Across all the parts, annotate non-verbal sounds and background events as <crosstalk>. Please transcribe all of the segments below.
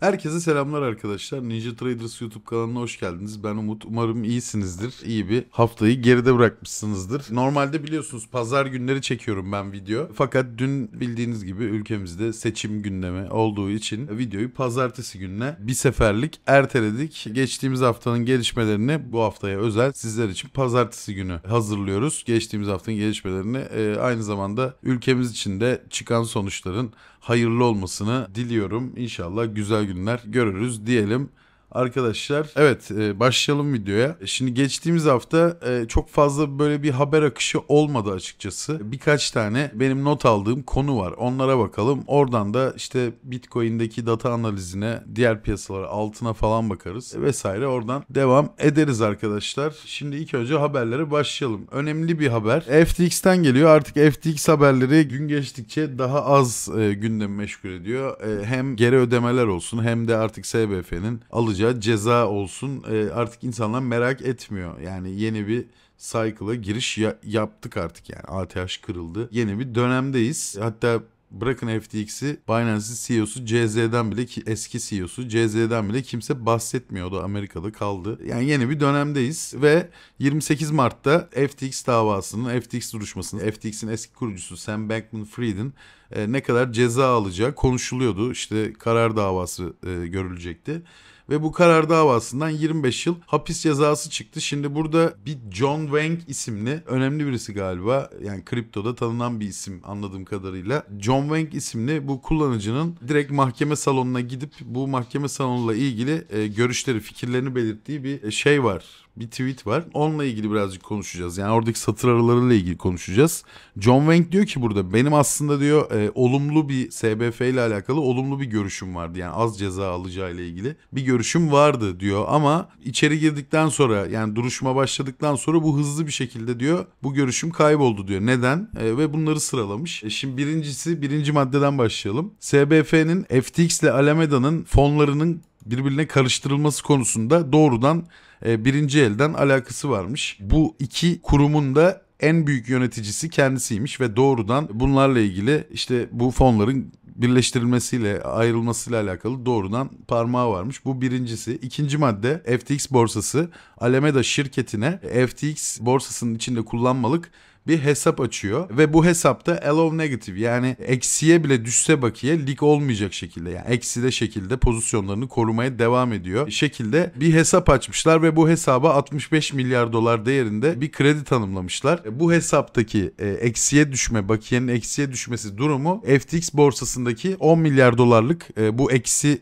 Herkese selamlar arkadaşlar. Ninja Traders YouTube kanalına hoş geldiniz. Ben Umut. Umarım iyisinizdir. İyi bir haftayı geride bırakmışsınızdır. Normalde biliyorsunuz pazar günleri çekiyorum ben video. Fakat dün bildiğiniz gibi ülkemizde seçim gündemi olduğu için videoyu pazartesi gününe bir seferlik erteledik. Geçtiğimiz haftanın gelişmelerini bu haftaya özel sizler için pazartesi günü hazırlıyoruz. Geçtiğimiz haftanın gelişmelerini e, aynı zamanda ülkemiz için de çıkan sonuçların hayırlı olmasını diliyorum. İnşallah güzel günler görürüz diyelim. Arkadaşlar evet e, başlayalım videoya. E, şimdi geçtiğimiz hafta e, çok fazla böyle bir haber akışı olmadı açıkçası. Birkaç tane benim not aldığım konu var. Onlara bakalım. Oradan da işte Bitcoin'deki data analizine, diğer piyasalara, altına falan bakarız vesaire. Oradan devam ederiz arkadaşlar. Şimdi ilk önce haberlere başlayalım. Önemli bir haber. FTX'ten geliyor. Artık FTX haberleri gün geçtikçe daha az e, gündemi meşgul ediyor. hem geri ödemeler olsun hem de artık SBF'nin alıcı alacağı ceza olsun e, artık insanlar merak etmiyor. Yani yeni bir cycle'a giriş yaptık artık yani. ATH kırıldı. Yeni bir dönemdeyiz. Hatta bırakın FTX'i Binance'in CEO'su CZ'den bile ki eski CEO'su CZ'den bile kimse bahsetmiyordu. Amerika'da kaldı. Yani yeni bir dönemdeyiz ve 28 Mart'ta FTX davasının, FTX duruşmasının, FTX'in eski kurucusu Sam Bankman-Fried'in e, ne kadar ceza alacağı konuşuluyordu. İşte karar davası e, görülecekti ve bu karar davasından 25 yıl hapis cezası çıktı. Şimdi burada bir John Wang isimli önemli birisi galiba yani kriptoda tanınan bir isim anladığım kadarıyla. John Wang isimli bu kullanıcının direkt mahkeme salonuna gidip bu mahkeme salonuyla ilgili e, görüşleri, fikirlerini belirttiği bir e, şey var bir tweet var. Onunla ilgili birazcık konuşacağız. Yani oradaki satır aralarıyla ilgili konuşacağız. John Wang diyor ki burada benim aslında diyor e, olumlu bir SBF ile alakalı olumlu bir görüşüm vardı. Yani az ceza alacağı ile ilgili bir görüşüm vardı diyor ama içeri girdikten sonra yani duruşma başladıktan sonra bu hızlı bir şekilde diyor bu görüşüm kayboldu diyor. Neden? E, ve bunları sıralamış. E, şimdi birincisi birinci maddeden başlayalım. SBF'nin FTX ile Alameda'nın fonlarının birbirine karıştırılması konusunda doğrudan e, birinci elden alakası varmış. Bu iki kurumun da en büyük yöneticisi kendisiymiş ve doğrudan bunlarla ilgili işte bu fonların birleştirilmesiyle ayrılmasıyla alakalı doğrudan parmağı varmış. Bu birincisi. İkinci madde FTX borsası Alameda şirketine FTX borsasının içinde kullanmalık bir hesap açıyor ve bu hesapta allow negative yani eksiye bile düşse bakiye lig olmayacak şekilde yani ekside şekilde pozisyonlarını korumaya devam ediyor şekilde bir hesap açmışlar ve bu hesaba 65 milyar dolar değerinde bir kredi tanımlamışlar. E, bu hesaptaki e, eksiye düşme bakiyenin eksiye düşmesi durumu FTX borsasındaki 10 milyar dolarlık e, bu eksi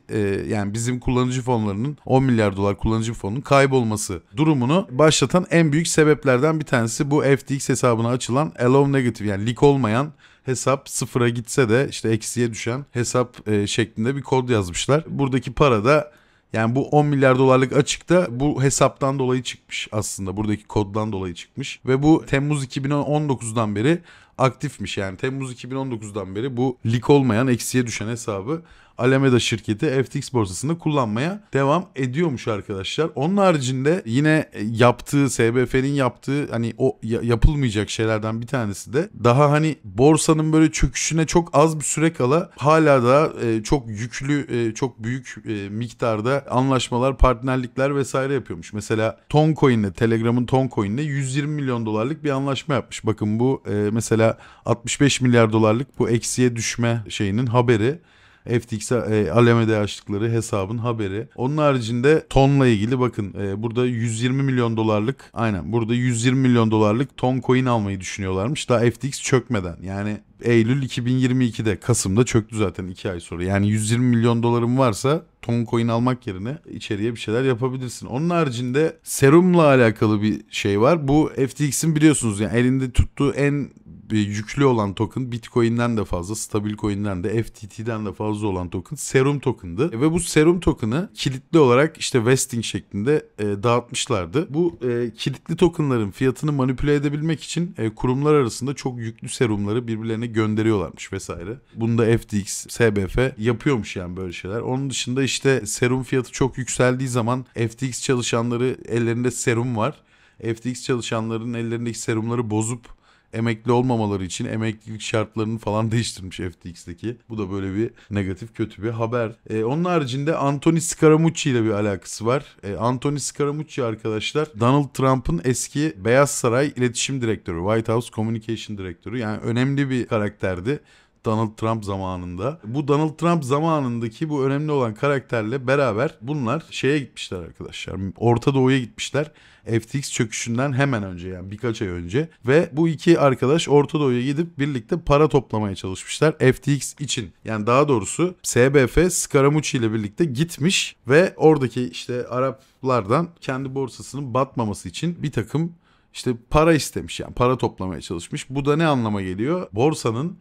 yani bizim kullanıcı fonlarının 10 milyar dolar kullanıcı fonunun kaybolması durumunu başlatan en büyük sebeplerden bir tanesi bu FTX hesabına açılan allow negative yani lik olmayan hesap sıfıra gitse de işte eksiye düşen hesap e, şeklinde bir kod yazmışlar. Buradaki para da yani bu 10 milyar dolarlık açıkta bu hesaptan dolayı çıkmış aslında. Buradaki koddan dolayı çıkmış. Ve bu Temmuz 2019'dan beri aktifmiş. Yani Temmuz 2019'dan beri bu lik olmayan eksiye düşen hesabı Alameda şirketi FTX borsasında kullanmaya devam ediyormuş arkadaşlar. Onun haricinde yine e, yaptığı SBF'nin yaptığı hani o yapılmayacak şeylerden bir tanesi de daha hani borsanın böyle çöküşüne çok az bir süre kala hala da e, çok yüklü e, çok büyük e, miktarda anlaşmalar, partnerlikler vesaire yapıyormuş. Mesela Toncoin'le Telegram'ın Toncoin'le 120 milyon dolarlık bir anlaşma yapmış. Bakın bu e, mesela 65 milyar dolarlık bu eksiye düşme şeyinin haberi FTX e, Alame'de açtıkları hesabın haberi. Onun haricinde tonla ilgili bakın e, burada 120 milyon dolarlık aynen burada 120 milyon dolarlık ton coin almayı düşünüyorlarmış daha FTX çökmeden. Yani Eylül 2022'de Kasım'da çöktü zaten 2 ay sonra. Yani 120 milyon dolarım varsa ton coin almak yerine içeriye bir şeyler yapabilirsin. Onun haricinde serumla alakalı bir şey var. Bu FTX'in biliyorsunuz yani elinde tuttuğu en yüklü olan token Bitcoin'den de fazla, stabil coin'den de, FTT'den de fazla olan token Serum token'dı. E ve bu Serum token'ı kilitli olarak işte vesting şeklinde e, dağıtmışlardı. Bu e, kilitli token'ların fiyatını manipüle edebilmek için e, kurumlar arasında çok yüklü serumları birbirlerine haline gönderiyorlarmış vesaire. Bunda da FTX, SBF yapıyormuş yani böyle şeyler. Onun dışında işte serum fiyatı çok yükseldiği zaman FTX çalışanları ellerinde serum var. FTX çalışanların ellerindeki serumları bozup emekli olmamaları için emeklilik şartlarını falan <laughs> değiştirmiş FTX'deki. Bu da böyle bir negatif kötü bir haber. E, onun haricinde Anthony Scaramucci ile bir alakası var. E, Anthony Scaramucci arkadaşlar Donald Trump'ın eski Beyaz Saray iletişim direktörü, White House Communication direktörü. Yani önemli bir karakterdi. Donald Trump zamanında. Bu Donald Trump zamanındaki bu önemli olan karakterle beraber bunlar şeye gitmişler arkadaşlar. Orta Doğu'ya gitmişler. FTX çöküşünden hemen önce yani birkaç ay önce ve bu iki arkadaş Orta Doğu'ya gidip birlikte para toplamaya çalışmışlar FTX için. Yani daha doğrusu SBF Scaramucci ile birlikte gitmiş ve oradaki işte Araplardan kendi borsasının batmaması için bir takım işte para istemiş yani para toplamaya çalışmış. Bu da ne anlama geliyor? Borsanın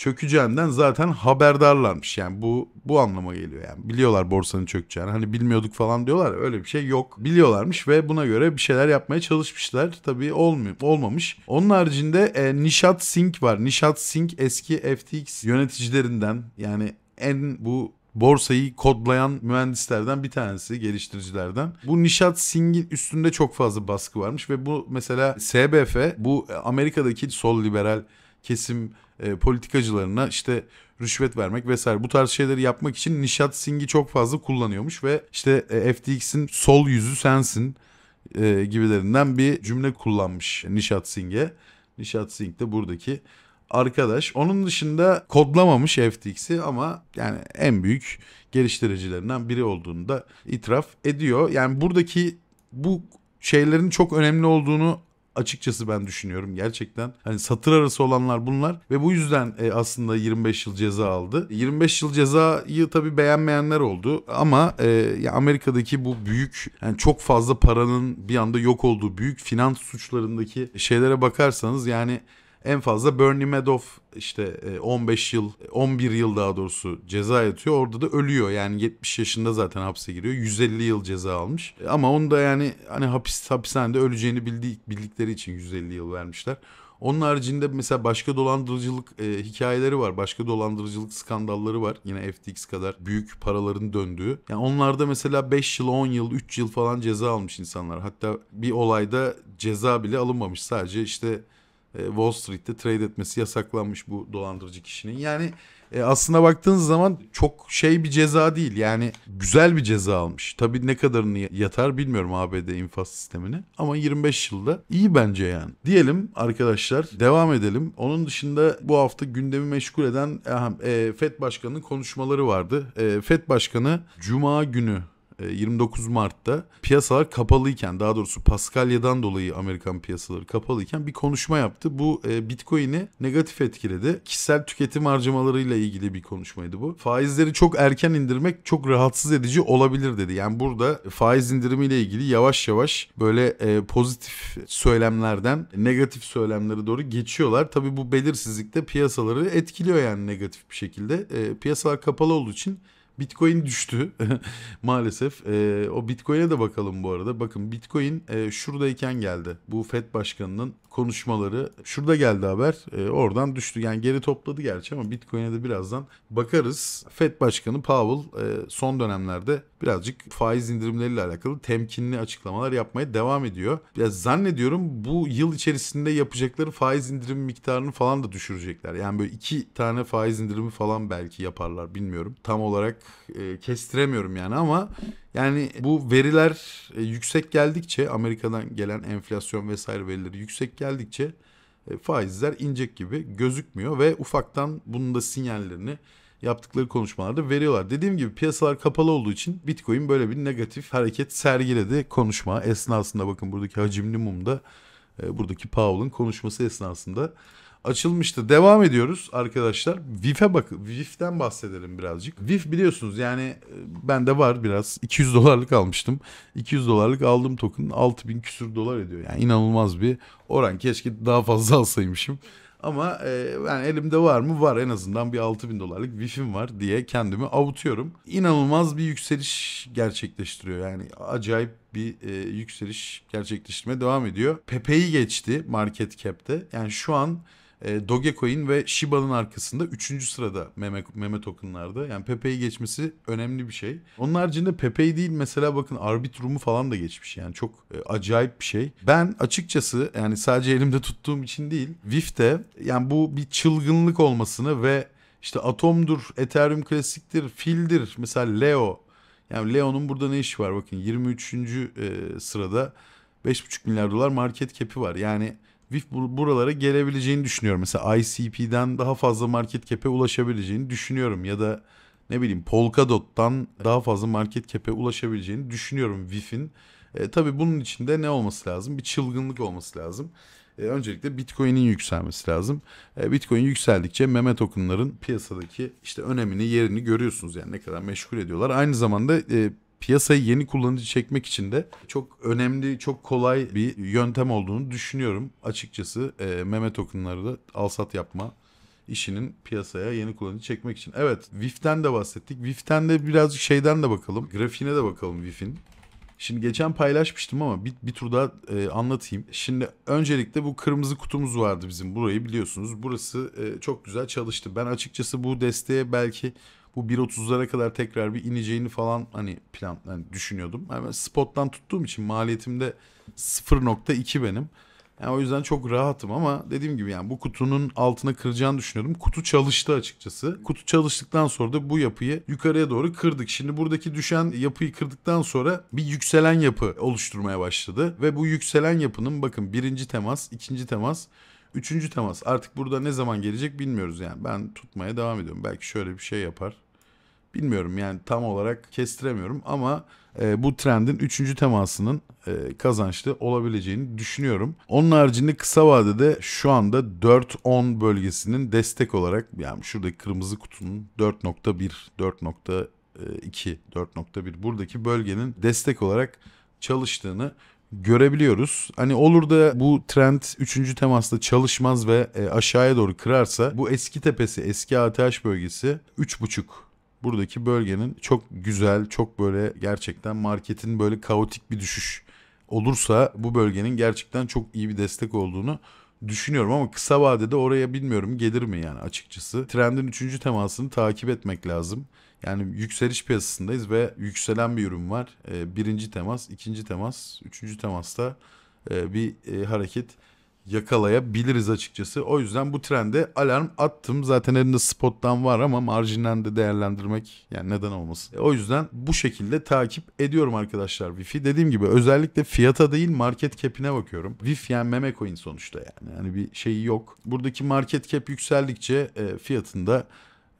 çökeceğinden zaten haberdarlarmış. Yani bu bu anlama geliyor yani. Biliyorlar borsanın çökeceğini. Hani bilmiyorduk falan diyorlar. Öyle bir şey yok. Biliyorlarmış ve buna göre bir şeyler yapmaya çalışmışlar. Tabii olmuyor, olmamış. Onun haricinde e, Nişat Singh var. Nishat Singh eski FTX yöneticilerinden yani en bu borsayı kodlayan mühendislerden bir tanesi, geliştiricilerden. Bu Nishat Singh'in üstünde çok fazla baskı varmış ve bu mesela SBF bu Amerika'daki sol liberal kesim e, politikacılarına işte rüşvet vermek vesaire bu tarz şeyleri yapmak için Nişat Singh'i çok fazla kullanıyormuş ve işte e, FTX'in sol yüzü sensin e, gibilerinden bir cümle kullanmış Nişat Singh'e. Nişat Singh de buradaki arkadaş. Onun dışında kodlamamış FTX'i ama yani en büyük geliştiricilerinden biri olduğunu da itiraf ediyor. Yani buradaki bu şeylerin çok önemli olduğunu açıkçası ben düşünüyorum gerçekten. Hani satır arası olanlar bunlar ve bu yüzden e, aslında 25 yıl ceza aldı. 25 yıl cezayı tabii beğenmeyenler oldu ama e, ya Amerika'daki bu büyük yani çok fazla paranın bir anda yok olduğu büyük finans suçlarındaki şeylere bakarsanız yani en fazla Bernie Madoff işte 15 e, yıl 11 yıl daha doğrusu ceza yatıyor. Orada da ölüyor. Yani 70 yaşında zaten hapse giriyor. 150 yıl ceza almış. Ama onu da yani hani hapis hapishanede öleceğini bildik bildikleri için 150 yıl vermişler. Onun haricinde mesela başka dolandırıcılık e, hikayeleri var. Başka dolandırıcılık skandalları var. Yine FTX kadar büyük paraların döndüğü. Yani onlarda mesela 5 yıl, 10 yıl, 3 yıl falan ceza almış insanlar. Hatta bir olayda ceza bile alınmamış. Sadece işte e, Wall Street'te trade etmesi yasaklanmış bu dolandırıcı kişinin. Yani e, aslına baktığınız zaman çok şey bir ceza değil. Yani güzel bir ceza almış. Tabii ne kadarını yatar bilmiyorum ABD infaz sistemini. Ama 25 yılda iyi bence yani. Diyelim arkadaşlar devam edelim. Onun dışında bu hafta gündemi meşgul eden e, FED Başkanı'nın konuşmaları vardı. E, FED Başkanı Cuma günü 29 e, Mart'ta piyasalar kapalıyken daha doğrusu Paskalya'dan dolayı Amerikan piyasaları kapalıyken bir konuşma yaptı. Bu e, Bitcoin'i negatif etkiledi. Kişisel tüketim harcamalarıyla ilgili bir konuşmaydı bu. Faizleri çok erken indirmek çok rahatsız edici olabilir dedi. Yani burada faiz indirimiyle ilgili yavaş yavaş böyle e, pozitif söylemlerden negatif söylemlere doğru geçiyorlar. Tabii bu belirsizlik de piyasaları etkiliyor yani negatif bir şekilde. Piyasalar kapalı olduğu için Bitcoin düştü <laughs> maalesef. E, o Bitcoin'e de bakalım bu arada. Bakın Bitcoin e, şuradayken geldi. Bu FED başkanının konuşmaları. Şurada geldi haber. E, oradan düştü. Yani geri topladı gerçi ama Bitcoin'e de birazdan bakarız. Fed Başkanı Powell e, son dönemlerde birazcık faiz indirimleriyle alakalı temkinli açıklamalar yapmaya devam ediyor. Ya zannediyorum bu yıl içerisinde yapacakları faiz indirim miktarını falan da düşürecekler. Yani böyle iki tane faiz indirimi falan belki yaparlar bilmiyorum. Tam olarak e, kestiremiyorum yani ama yani bu veriler e, yüksek geldikçe Amerika'dan gelen enflasyon vesaire verileri yüksek geldikçe e, faizler inecek gibi gözükmüyor ve ufaktan bunun da sinyallerini yaptıkları konuşmalarda veriyorlar. Dediğim gibi piyasalar kapalı olduğu için Bitcoin böyle bir negatif hareket sergiledi konuşma esnasında bakın buradaki hacimli mumda e, buradaki Paul'un konuşması esnasında açılmıştı. Devam ediyoruz arkadaşlar. VIF'e bak VIF'ten bahsedelim birazcık. VIF biliyorsunuz yani e, bende var biraz. 200 dolarlık almıştım. 200 dolarlık aldığım token 6000 küsür dolar ediyor. Yani inanılmaz bir oran. Keşke daha fazla <laughs> alsaymışım. Ama e, yani elimde var mı? Var en azından bir 6000 dolarlık Vif'im var diye kendimi avutuyorum. İnanılmaz bir yükseliş gerçekleştiriyor. Yani acayip bir e, yükseliş gerçekleştirmeye devam ediyor. Pepe'yi geçti market cap'te. Yani şu an e, Dogecoin ve Shiba'nın arkasında 3. sırada meme, meme tokenlarda. Yani Pepe'yi geçmesi önemli bir şey. Onun haricinde Pepe değil mesela bakın Arbitrum'u falan da geçmiş. Yani çok e, acayip bir şey. Ben açıkçası yani sadece elimde tuttuğum için değil. VIF'te yani bu bir çılgınlık olmasını ve işte Atom'dur, Ethereum Klasik'tir, Fil'dir. Mesela Leo. Yani Leo'nun burada ne işi var? Bakın 23. E, sırada 5,5 milyar dolar market cap'i var. Yani VIF buralara gelebileceğini düşünüyorum. Mesela ICP'den daha fazla market cap'e ulaşabileceğini düşünüyorum. Ya da ne bileyim Polkadot'tan daha fazla market cap'e ulaşabileceğini düşünüyorum VIF'in. E, tabii bunun içinde ne olması lazım? Bir çılgınlık olması lazım. E, öncelikle Bitcoin'in yükselmesi lazım. E, Bitcoin yükseldikçe meme tokenların piyasadaki işte önemini, yerini görüyorsunuz yani ne kadar meşgul ediyorlar. Aynı zamanda e, Piyasayı yeni kullanıcı çekmek için de çok önemli, çok kolay bir yöntem olduğunu düşünüyorum. Açıkçası e, meme tokenları da alsat yapma işinin piyasaya yeni kullanıcı çekmek için. Evet, WIF'ten de bahsettik. WIF'ten de birazcık şeyden de bakalım. Grafiğine de bakalım WIF'in. Şimdi geçen paylaşmıştım ama bir, bir tur daha e, anlatayım. Şimdi öncelikle bu kırmızı kutumuz vardı bizim burayı biliyorsunuz. Burası e, çok güzel çalıştı. Ben açıkçası bu desteğe belki bu 1.30'lara kadar tekrar bir ineceğini falan hani plan hani düşünüyordum. Yani spot'tan tuttuğum için maliyetimde 0.2 benim. Yani o yüzden çok rahatım ama dediğim gibi yani bu kutunun altına kıracağını düşünüyordum. Kutu çalıştı açıkçası. Kutu çalıştıktan sonra da bu yapıyı yukarıya doğru kırdık. Şimdi buradaki düşen yapıyı kırdıktan sonra bir yükselen yapı oluşturmaya başladı. Ve bu yükselen yapının bakın birinci temas, ikinci temas, Üçüncü temas. Artık burada ne zaman gelecek bilmiyoruz yani. Ben tutmaya devam ediyorum. Belki şöyle bir şey yapar. Bilmiyorum yani tam olarak kestiremiyorum ama e, bu trendin üçüncü temasının e, kazançlı olabileceğini düşünüyorum. Onun haricinde kısa vadede şu anda 4-10 bölgesinin destek olarak yani şuradaki kırmızı kutunun 4.1, 4.2, 4.1 buradaki bölgenin destek olarak çalıştığını görebiliyoruz. Hani olur da bu trend 3. temasta çalışmaz ve e, aşağıya doğru kırarsa bu eski tepesi, eski ATH bölgesi 3.5 buradaki bölgenin çok güzel, çok böyle gerçekten marketin böyle kaotik bir düşüş olursa bu bölgenin gerçekten çok iyi bir destek olduğunu düşünüyorum ama kısa vadede oraya bilmiyorum gelir mi yani açıkçası. Trendin üçüncü temasını takip etmek lazım. Yani yükseliş piyasasındayız ve yükselen bir ürün var. Ee, birinci temas, ikinci temas, üçüncü temasta e, bir e, hareket yakalayabiliriz açıkçası. O yüzden bu trende alarm attım. Zaten elinde spottan var ama marjinden de değerlendirmek yani neden olmasın. E, o yüzden bu şekilde takip ediyorum arkadaşlar Wifi. Dediğim gibi özellikle fiyata değil market cap'ine bakıyorum. Wifi yani meme coin sonuçta yani. Yani bir şeyi yok. Buradaki market cap yükseldikçe e, fiyatında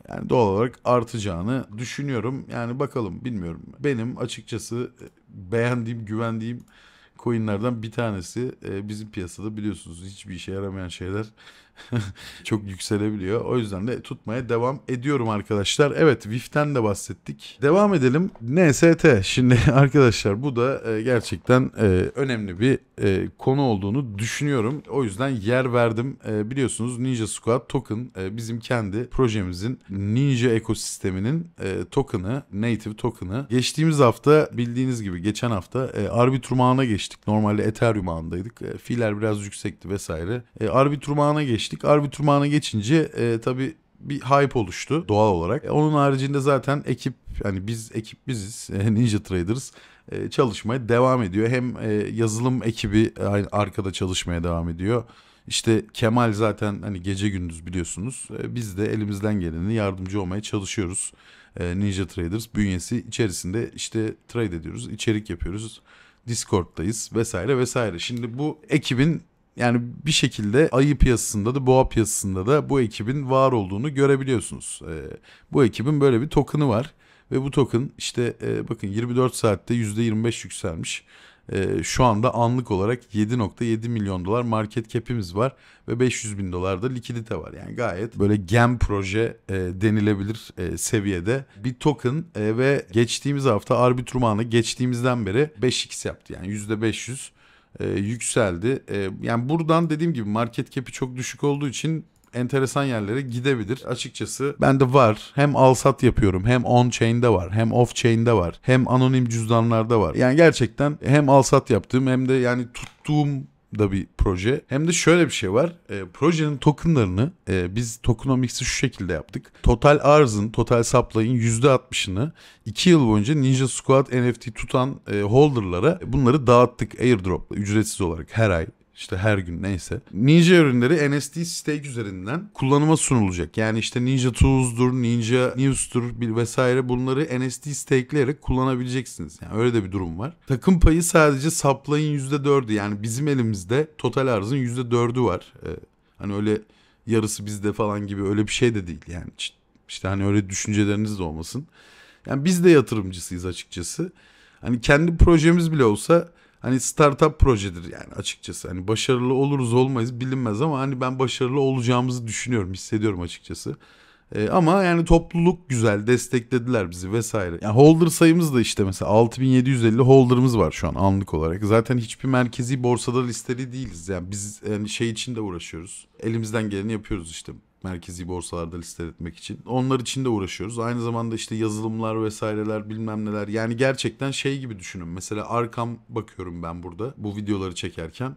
yani doğal olarak artacağını düşünüyorum. Yani bakalım bilmiyorum. Benim açıkçası e, beğendiğim, güvendiğim coinlerden bir tanesi. E, bizim piyasada biliyorsunuz hiçbir işe yaramayan şeyler <laughs> çok yükselebiliyor. O yüzden de tutmaya devam ediyorum arkadaşlar. Evet VIF'ten de bahsettik. Devam edelim. NST. Şimdi <laughs> arkadaşlar bu da e, gerçekten e, önemli bir e, konu olduğunu düşünüyorum. O yüzden yer verdim. biliyorsunuz Ninja Squad token bizim kendi projemizin Ninja ekosisteminin e, token'ı, native token'ı. Geçtiğimiz hafta bildiğiniz gibi geçen hafta e, Arbitrum ağına geçtik. Normalde Ethereum ağındaydık. fiiller biraz yüksekti vesaire. E, Arbitrum ağına geçtik demiştik. Arbitrumana geçince e, tabii bir hype oluştu doğal olarak. E, onun haricinde zaten ekip yani biz ekip biziz <laughs> Ninja Traders e, çalışmaya devam ediyor. Hem e, yazılım ekibi e, arkada çalışmaya devam ediyor. İşte Kemal zaten hani gece gündüz biliyorsunuz. E, biz de elimizden geleni yardımcı olmaya çalışıyoruz. E, Ninja Traders bünyesi içerisinde işte trade ediyoruz, içerik yapıyoruz. Discord'dayız vesaire vesaire. Şimdi bu ekibin yani bir şekilde ayı piyasasında da boğa piyasasında da bu ekibin var olduğunu görebiliyorsunuz. E, bu ekibin böyle bir token'ı var ve bu token işte e, bakın 24 saatte %25 yükselmiş. E, şu anda anlık olarak 7.7 milyon dolar market cap'imiz var ve 500 bin dolar da likidite var. Yani gayet böyle gem proje e, denilebilir e, seviyede bir token e, ve geçtiğimiz hafta Arbitrum'anı geçtiğimizden beri 5x yaptı. Yani %500 e, yükseldi. E, yani buradan dediğim gibi market cap'i çok düşük olduğu için enteresan yerlere gidebilir. Açıkçası ben de var. Hem alsat yapıyorum hem on chain'de var. Hem off chain'de var. Hem anonim cüzdanlarda var. Yani gerçekten hem alsat yaptığım hem de yani tuttuğum da bir proje. Hem de şöyle bir şey var. E, projenin tokenlarını e, biz tokenomics'i şu şekilde yaptık. Total arzın, total supply'ın %60'ını 2 yıl boyunca Ninja Squad NFT tutan e, holderlara bunları dağıttık airdrop'la ücretsiz olarak her ay işte her gün neyse. Ninja ürünleri NSD Stake üzerinden kullanıma sunulacak. Yani işte Ninja Tools'dur, Ninja News'tur vesaire bunları NSD stakeleyerek kullanabileceksiniz. Yani öyle de bir durum var. Takım payı sadece supply'ın %4'ü yani bizim elimizde total arzın %4'ü var. Ee, hani öyle yarısı bizde falan gibi öyle bir şey de değil yani. İşte hani öyle düşünceleriniz de olmasın. Yani biz de yatırımcısıyız açıkçası. Hani kendi projemiz bile olsa hani startup projedir yani açıkçası. Hani başarılı oluruz olmayız bilinmez ama hani ben başarılı olacağımızı düşünüyorum, hissediyorum açıkçası. E, ama yani topluluk güzel desteklediler bizi vesaire. Yani holder sayımız da işte mesela 6750 holder'ımız var şu an anlık olarak. Zaten hiçbir merkezi borsada listeli değiliz. Yani biz yani şey için de uğraşıyoruz. Elimizden geleni yapıyoruz işte merkezi borsalarda listeletmek için. Onlar için de uğraşıyoruz. Aynı zamanda işte yazılımlar vesaireler bilmem neler. Yani gerçekten şey gibi düşünün. Mesela arkam bakıyorum ben burada bu videoları çekerken.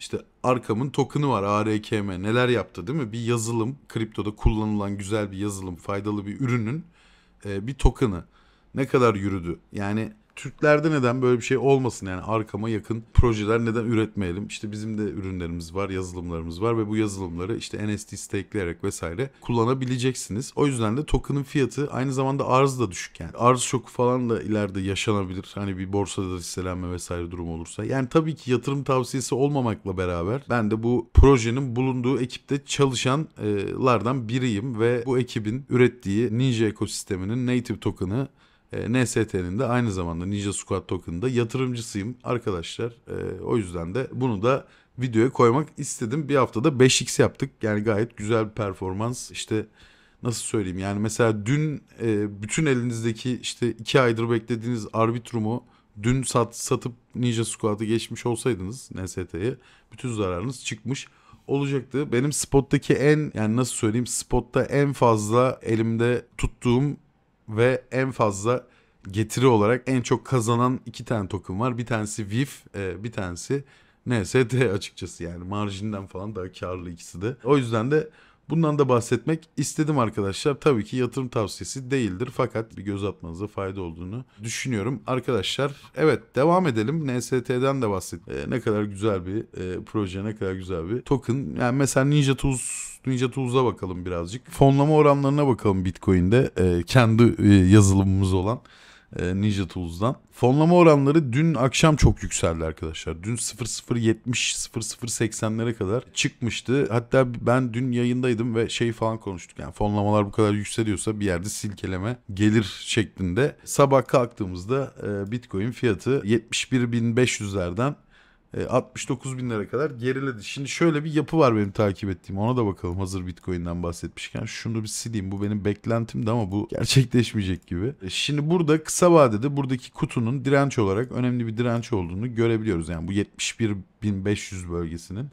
İşte arkamın token'ı var ARKM neler yaptı değil mi? Bir yazılım kriptoda kullanılan güzel bir yazılım faydalı bir ürünün e, bir token'ı ne kadar yürüdü? Yani Türklerde neden böyle bir şey olmasın yani arkama yakın projeler neden üretmeyelim? İşte bizim de ürünlerimiz var, yazılımlarımız var ve bu yazılımları işte NST stakeleyerek vesaire kullanabileceksiniz. O yüzden de token'ın fiyatı aynı zamanda arz da düşük yani. Arz şoku falan da ileride yaşanabilir. Hani bir borsada hisselenme vesaire durum olursa. Yani tabii ki yatırım tavsiyesi olmamakla beraber ben de bu projenin bulunduğu ekipte çalışanlardan biriyim ve bu ekibin ürettiği Ninja ekosisteminin native token'ı e, NST'nin de aynı zamanda Ninja Squad Token'da yatırımcısıyım arkadaşlar. E, o yüzden de bunu da videoya koymak istedim. Bir haftada 5x yaptık. Yani gayet güzel bir performans. İşte nasıl söyleyeyim yani mesela dün e, bütün elinizdeki işte 2 aydır beklediğiniz Arbitrum'u dün sat, satıp Ninja Squad'ı geçmiş olsaydınız NST'yi bütün zararınız çıkmış olacaktı. Benim spottaki en yani nasıl söyleyeyim spotta en fazla elimde tuttuğum ve en fazla getiri olarak en çok kazanan iki tane token var. Bir tanesi VIF, e, bir tanesi NST açıkçası yani marjinden falan daha karlı ikisi de. O yüzden de bundan da bahsetmek istedim arkadaşlar. Tabii ki yatırım tavsiyesi değildir fakat bir göz atmanıza fayda olduğunu düşünüyorum. Arkadaşlar evet devam edelim. NST'den de bahsettik. E, ne kadar güzel bir e, proje, ne kadar güzel bir token. Yani mesela Ninja Tools Tunca Tuğuz'a bakalım birazcık. Fonlama oranlarına bakalım Bitcoin'de e, kendi e, yazılımımız olan e, Ninja Tools'dan. Fonlama oranları dün akşam çok yükseldi arkadaşlar. Dün 0070 0080'lere kadar çıkmıştı. Hatta ben dün yayındaydım ve şey falan konuştuk. Yani fonlamalar bu kadar yükseliyorsa bir yerde silkeleme gelir şeklinde. Sabah kalktığımızda e, Bitcoin fiyatı 71.500'lerden 69 e, bin lira kadar geriledi. Şimdi şöyle bir yapı var benim takip ettiğim. Ona da bakalım hazır Bitcoin'den bahsetmişken. Şunu bir sileyim. Bu benim beklentimdi ama bu gerçekleşmeyecek gibi. E, şimdi burada kısa vadede buradaki kutunun direnç olarak önemli bir direnç olduğunu görebiliyoruz. Yani bu 71.500 bölgesinin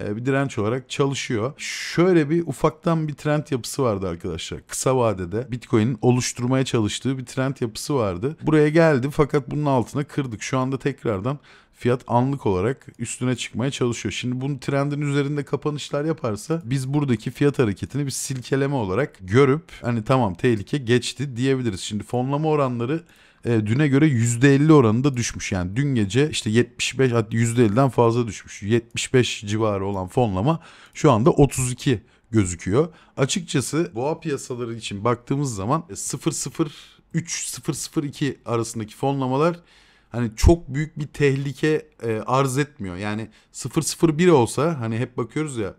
e, bir direnç olarak çalışıyor. Şöyle bir ufaktan bir trend yapısı vardı arkadaşlar. Kısa vadede Bitcoin'in oluşturmaya çalıştığı bir trend yapısı vardı. Buraya geldi fakat bunun altına kırdık. Şu anda tekrardan fiyat anlık olarak üstüne çıkmaya çalışıyor. Şimdi bunu trendin üzerinde kapanışlar yaparsa biz buradaki fiyat hareketini bir silkeleme olarak görüp hani tamam tehlike geçti diyebiliriz. Şimdi fonlama oranları e, düne göre %50 oranında düşmüş. Yani dün gece işte 75 hatta %50'den fazla düşmüş. 75 civarı olan fonlama şu anda 32 gözüküyor. Açıkçası boğa piyasaları için baktığımız zaman 0.03 e, 0.02 arasındaki fonlamalar hani çok büyük bir tehlike e, arz etmiyor. Yani 0.01 olsa hani hep bakıyoruz ya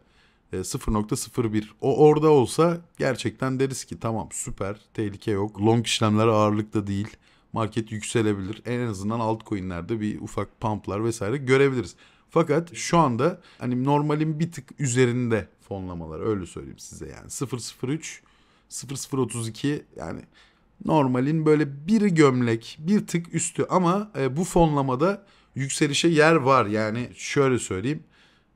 e, 0.01 o orada olsa gerçekten deriz ki tamam süper tehlike yok. Long işlemler ağırlıkta değil. Market yükselebilir. En azından altcoin'lerde bir ufak pumplar vesaire görebiliriz. Fakat şu anda hani normalin bir tık üzerinde fonlamalar öyle söyleyeyim size yani 003 0032 yani normalin böyle bir gömlek bir tık üstü ama e, bu fonlamada yükselişe yer var. Yani şöyle söyleyeyim.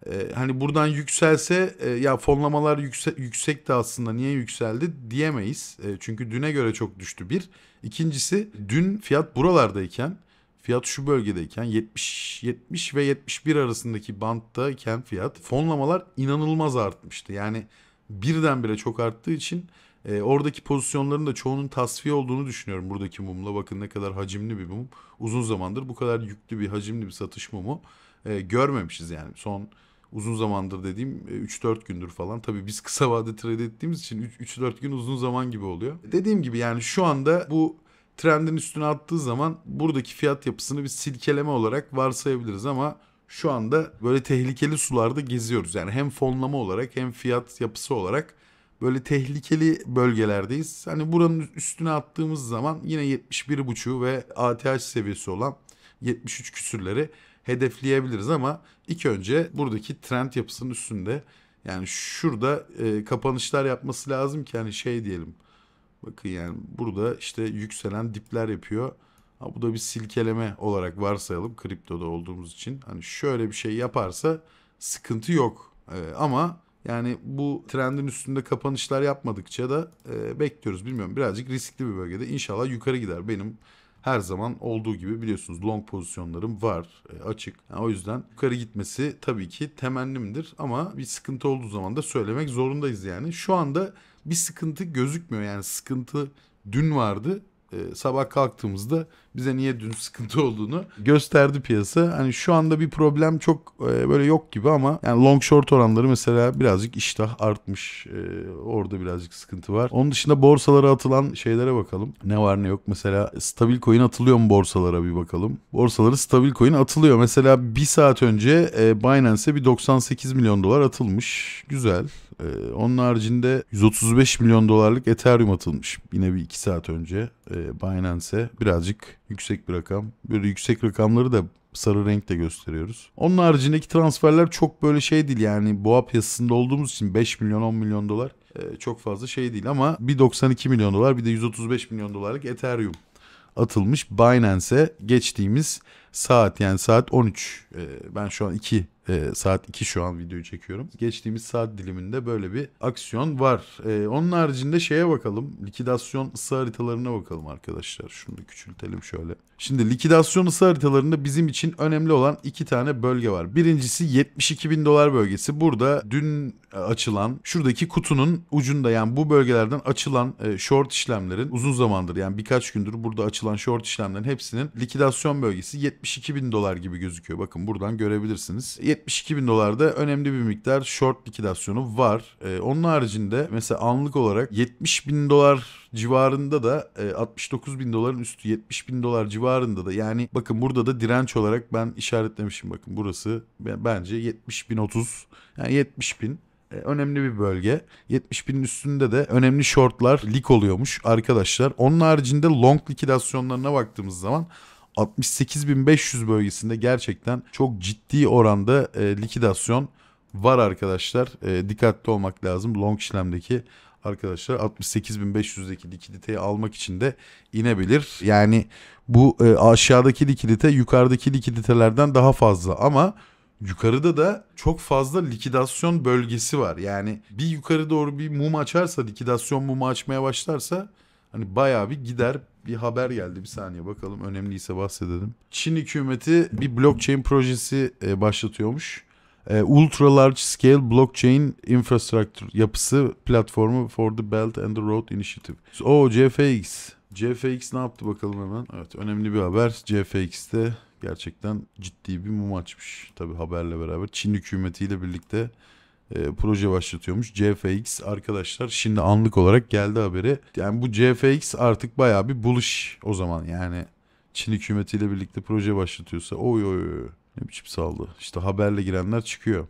E, hani buradan yükselse e, ya fonlamalar yükse, yüksek de aslında niye yükseldi diyemeyiz. E, çünkü düne göre çok düştü bir. ikincisi dün fiyat buralardayken fiyat şu bölgedeyken 70 70 ve 71 arasındaki banttayken fiyat fonlamalar inanılmaz artmıştı. Yani birdenbire çok arttığı için e, oradaki pozisyonların da çoğunun tasfiye olduğunu düşünüyorum buradaki mumla. Bakın ne kadar hacimli bir mum. Uzun zamandır bu kadar yüklü bir hacimli bir satış mumu e, görmemişiz yani. Son uzun zamandır dediğim 3-4 e, gündür falan. Tabii biz kısa vade trade ettiğimiz için 3-4 gün uzun zaman gibi oluyor. Dediğim gibi yani şu anda bu trendin üstüne attığı zaman buradaki fiyat yapısını bir silkeleme olarak varsayabiliriz ama şu anda böyle tehlikeli sularda geziyoruz. Yani hem fonlama olarak hem fiyat yapısı olarak böyle tehlikeli bölgelerdeyiz. Hani buranın üstüne attığımız zaman yine 71.5'u ve ATH seviyesi olan 73 küsürleri hedefleyebiliriz ama ilk önce buradaki trend yapısının üstünde yani şurada e, kapanışlar yapması lazım ki hani şey diyelim. Bakın yani burada işte yükselen dipler yapıyor. Ha, bu da bir silkeleme olarak varsayalım kriptoda olduğumuz için. Hani şöyle bir şey yaparsa sıkıntı yok. E, ama yani bu trendin üstünde kapanışlar yapmadıkça da e, bekliyoruz. Bilmiyorum birazcık riskli bir bölgede. İnşallah yukarı gider. Benim her zaman olduğu gibi biliyorsunuz long pozisyonlarım var e, açık. Yani o yüzden yukarı gitmesi tabii ki temennimdir ama bir sıkıntı olduğu zaman da söylemek zorundayız yani. Şu anda bir sıkıntı gözükmüyor yani sıkıntı dün vardı e, sabah kalktığımızda bize niye dün sıkıntı olduğunu gösterdi piyasa. Hani şu anda bir problem çok e, böyle yok gibi ama yani long short oranları mesela birazcık iştah artmış. E, orada birazcık sıkıntı var. Onun dışında borsalara atılan şeylere bakalım. Ne var ne yok. Mesela stabil coin atılıyor mu borsalara bir bakalım. Borsalara stabil coin atılıyor. Mesela bir saat önce e, Binance'e bir 98 milyon dolar atılmış. Güzel. E, onun haricinde 135 milyon dolarlık Ethereum atılmış. Yine bir iki saat önce. E, Binance birazcık yüksek bir rakam. Böyle yüksek rakamları da sarı renkle gösteriyoruz. Onun haricindeki transferler çok böyle şey değil yani boğa piyasasında olduğumuz için 5 milyon 10 milyon dolar e, çok fazla şey değil ama 1.92 milyon dolar bir de 135 milyon dolarlık Ethereum atılmış Binance'e geçtiğimiz saat yani saat 13 ee, ben şu an 2 e, saat 2 şu an videoyu çekiyorum. Geçtiğimiz saat diliminde böyle bir aksiyon var. Ee, onun haricinde şeye bakalım. Likidasyon ısı haritalarına bakalım arkadaşlar. Şunu da küçültelim şöyle. Şimdi likidasyon ısı haritalarında bizim için önemli olan iki tane bölge var. Birincisi 72 bin dolar bölgesi. Burada dün açılan şuradaki kutunun ucunda yani bu bölgelerden açılan e, short işlemlerin uzun zamandır yani birkaç gündür burada açılan short işlemlerin hepsinin likidasyon bölgesi 72 bin dolar gibi gözüküyor. Bakın buradan görebilirsiniz. 72 bin dolarda önemli bir miktar short likidasyonu var. E, onun haricinde mesela anlık olarak 70 bin dolar civarında da e, 69 bin doların üstü 70 bin dolar civarında da yani bakın burada da direnç olarak ben işaretlemişim bakın burası bence 70 bin 30 yani 70 bin e, önemli bir bölge. 70 binin üstünde de önemli shortlar lik oluyormuş arkadaşlar. Onun haricinde long likidasyonlarına baktığımız zaman 68.500 bölgesinde gerçekten çok ciddi oranda e, likidasyon var arkadaşlar. E, dikkatli olmak lazım. Long işlemdeki arkadaşlar 68.500'deki likiditeyi almak için de inebilir. Yani bu e, aşağıdaki likidite yukarıdaki likiditelerden daha fazla ama yukarıda da çok fazla likidasyon bölgesi var. Yani bir yukarı doğru bir mum açarsa likidasyon mumu açmaya başlarsa Hani bayağı bir gider bir haber geldi bir saniye bakalım önemliyse bahsedelim. Çin hükümeti bir blockchain projesi e, başlatıyormuş. E, ultra Large Scale Blockchain Infrastructure yapısı platformu for the Belt and the Road Initiative. O CFX. CFX ne yaptı bakalım hemen. Evet önemli bir haber. CFX'te gerçekten ciddi bir mum açmış. Tabi haberle beraber Çin hükümetiyle birlikte e, proje başlatıyormuş. CFX arkadaşlar şimdi anlık olarak geldi haberi. Yani bu CFX artık baya bir buluş o zaman yani. Çin hükümetiyle birlikte proje başlatıyorsa oy oy oy ne biçim saldı. İşte haberle girenler çıkıyor.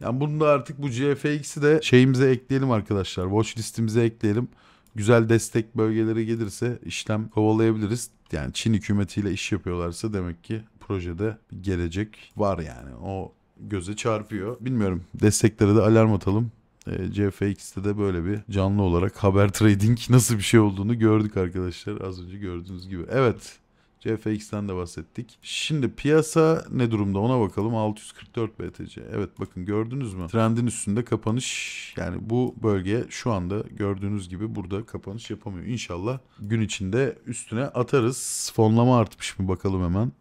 Yani bunu da artık bu CFX'i de şeyimize ekleyelim arkadaşlar. Watch listimize ekleyelim. Güzel destek bölgeleri gelirse işlem kovalayabiliriz. Yani Çin hükümetiyle iş yapıyorlarsa demek ki projede gelecek var yani. O göze çarpıyor. Bilmiyorum. Desteklere de alarm atalım. E, CFX'te de böyle bir canlı olarak haber trading <laughs> nasıl bir şey olduğunu gördük arkadaşlar. Az önce gördüğünüz gibi. Evet. CFX'ten de bahsettik. Şimdi piyasa ne durumda ona bakalım. 644 BTC. Evet bakın gördünüz mü? Trendin üstünde kapanış. Yani bu bölge şu anda gördüğünüz gibi burada kapanış yapamıyor. İnşallah gün içinde üstüne atarız. Fonlama artmış mı bakalım hemen.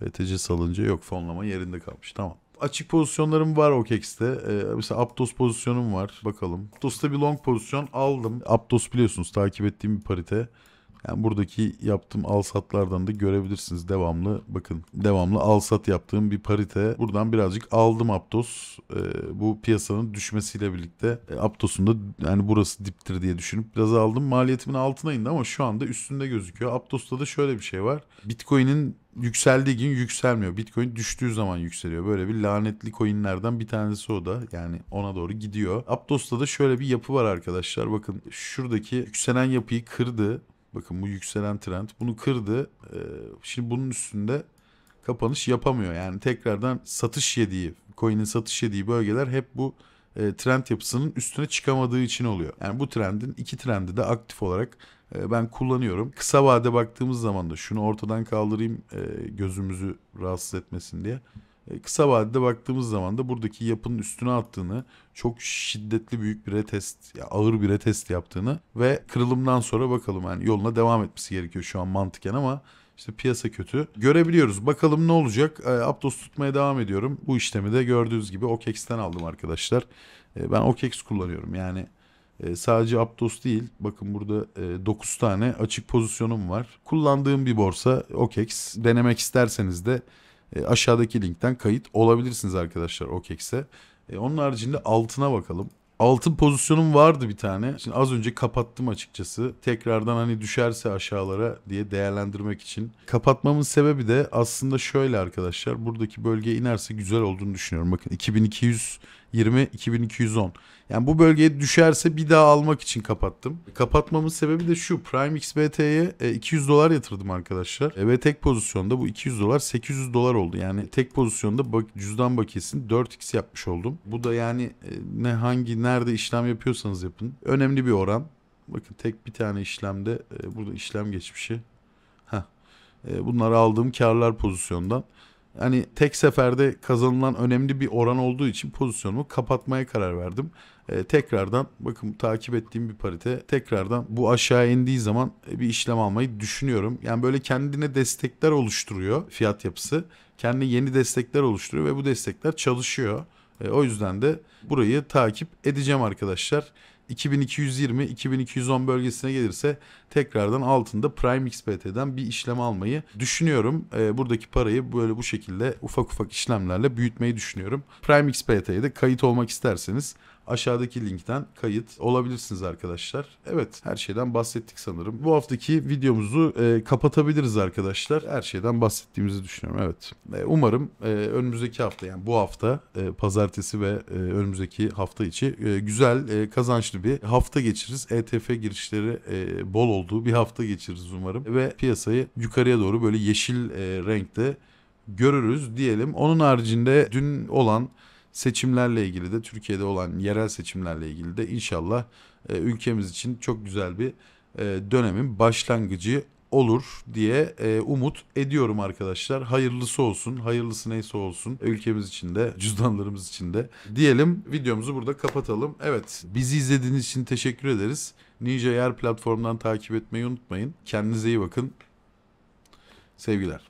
BTC salınca yok fonlama yerinde kalmış. Tamam açık pozisyonlarım var OKEX'te. Ee, mesela Aptos pozisyonum var. Bakalım. Aptos'ta bir long pozisyon aldım. Aptos biliyorsunuz takip ettiğim bir parite. Yani buradaki yaptığım al-satlardan da görebilirsiniz devamlı bakın devamlı al-sat yaptığım bir parite. Buradan birazcık aldım Aptos. E, bu piyasanın düşmesiyle birlikte e, Aptos'un da yani burası diptir diye düşünüp biraz aldım. Maliyetimin altına indi ama şu anda üstünde gözüküyor. Aptos'ta da şöyle bir şey var. Bitcoin'in yükseldiği gün yükselmiyor. Bitcoin düştüğü zaman yükseliyor. Böyle bir lanetli coinlerden bir tanesi o da. Yani ona doğru gidiyor. Aptos'ta da şöyle bir yapı var arkadaşlar. Bakın şuradaki yükselen yapıyı kırdı. Bakın bu yükselen trend. Bunu kırdı. Ee, şimdi bunun üstünde kapanış yapamıyor. Yani tekrardan satış yediği, coin'in satış yediği bölgeler hep bu e, trend yapısının üstüne çıkamadığı için oluyor. Yani bu trendin iki trendi de aktif olarak e, ben kullanıyorum. Kısa vade baktığımız zaman da şunu ortadan kaldırayım e, gözümüzü rahatsız etmesin diye. E, kısa vadede baktığımız zaman da buradaki yapının üstüne attığını, çok şiddetli büyük bir retest, ya ağır bir retest yaptığını ve kırılımdan sonra bakalım yani yoluna devam etmesi gerekiyor şu an mantıken ama işte piyasa kötü. Görebiliyoruz. Bakalım ne olacak? E, Aptos tutmaya devam ediyorum. Bu işlemi de gördüğünüz gibi OKEX'ten aldım arkadaşlar. E, ben OKEX kullanıyorum. Yani e, sadece Aptos değil. Bakın burada e, 9 tane açık pozisyonum var. Kullandığım bir borsa OKEX. Denemek isterseniz de e, aşağıdaki linkten kayıt olabilirsiniz arkadaşlar OKEX'e. E, onun haricinde altına bakalım. Altın pozisyonum vardı bir tane. Şimdi az önce kapattım açıkçası. Tekrardan hani düşerse aşağılara diye değerlendirmek için. Kapatmamın sebebi de aslında şöyle arkadaşlar. Buradaki bölgeye inerse güzel olduğunu düşünüyorum. Bakın 2200 20 2210. Yani bu bölgeye düşerse bir daha almak için kapattım. Kapatmamın sebebi de şu. Prime XBT'ye 200 e, dolar yatırdım arkadaşlar. E, ve tek pozisyonda bu 200 dolar 800 dolar oldu. Yani tek pozisyonda cüzdan bakiyesini 4x yapmış oldum. Bu da yani e, ne hangi nerede işlem yapıyorsanız yapın. Önemli bir oran. Bakın tek bir tane işlemde burada işlem geçmişi. Heh. Bunları aldığım karlar pozisyondan hani tek seferde kazanılan önemli bir oran olduğu için pozisyonumu kapatmaya karar verdim. E, tekrardan bakın takip ettiğim bir parite tekrardan bu aşağı indiği zaman e, bir işlem almayı düşünüyorum. Yani böyle kendine destekler oluşturuyor fiyat yapısı. kendine yeni destekler oluşturuyor ve bu destekler çalışıyor. E, o yüzden de burayı takip edeceğim arkadaşlar. 2220-2210 bölgesine gelirse tekrardan altında Prime XPT'den bir işlem almayı düşünüyorum. E, buradaki parayı böyle bu şekilde ufak ufak işlemlerle büyütmeyi düşünüyorum. Prime XPT'ye de kayıt olmak isterseniz Aşağıdaki linkten kayıt olabilirsiniz arkadaşlar. Evet her şeyden bahsettik sanırım. Bu haftaki videomuzu e, kapatabiliriz arkadaşlar. Her şeyden bahsettiğimizi düşünüyorum. Evet e, umarım e, önümüzdeki hafta yani bu hafta e, pazartesi ve e, önümüzdeki hafta içi e, güzel e, kazançlı bir hafta geçiririz. ETF girişleri e, bol olduğu bir hafta geçiririz umarım. Ve piyasayı yukarıya doğru böyle yeşil e, renkte görürüz diyelim. Onun haricinde dün olan seçimlerle ilgili de Türkiye'de olan yerel seçimlerle ilgili de inşallah e, ülkemiz için çok güzel bir e, dönemin başlangıcı olur diye e, umut ediyorum arkadaşlar. Hayırlısı olsun, hayırlısı neyse olsun ülkemiz için de, cüzdanlarımız için de. Diyelim videomuzu burada kapatalım. Evet, bizi izlediğiniz için teşekkür ederiz. Ninja Yer platformundan takip etmeyi unutmayın. Kendinize iyi bakın. Sevgiler.